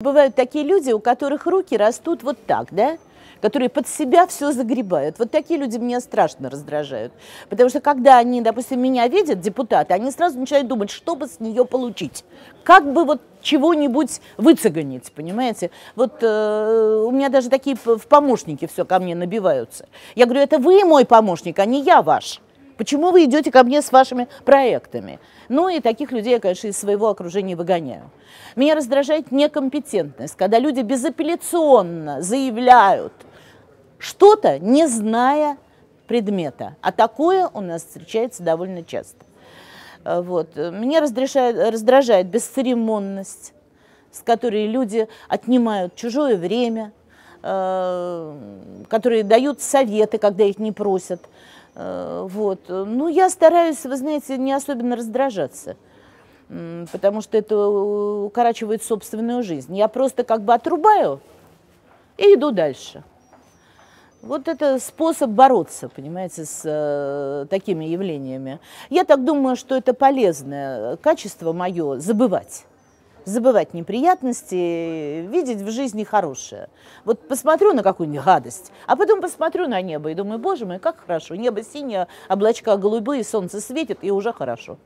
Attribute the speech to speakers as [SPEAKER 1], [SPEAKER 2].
[SPEAKER 1] Бывают такие люди, у которых руки растут вот так, да? которые под себя все загребают. Вот такие люди меня страшно раздражают. Потому что когда они, допустим, меня видят, депутаты, они сразу начинают думать, что бы с нее получить. Как бы вот чего-нибудь выцеганить, понимаете? Вот э, у меня даже такие в помощники все ко мне набиваются. Я говорю, это вы мой помощник, а не я ваш. Почему вы идете ко мне с вашими проектами? Ну и таких людей я, конечно, из своего окружения выгоняю. Меня раздражает некомпетентность, когда люди безапелляционно заявляют что-то, не зная предмета. А такое у нас встречается довольно часто. Э, вот. Меня раздражает, раздражает бесцеремонность, с которой люди отнимают чужое время, э, которые дают советы, когда их не просят. Э, вот. Ну, я стараюсь, вы знаете, не особенно раздражаться, потому что это укорачивает собственную жизнь. Я просто как бы отрубаю и иду дальше. Вот это способ бороться, понимаете, с э, такими явлениями. Я так думаю, что это полезное качество мое забывать забывать неприятности, видеть в жизни хорошее. Вот посмотрю на какую-нибудь гадость, а потом посмотрю на небо и думаю, боже мой, как хорошо, небо синее, облачка голубые, солнце светит, и уже хорошо.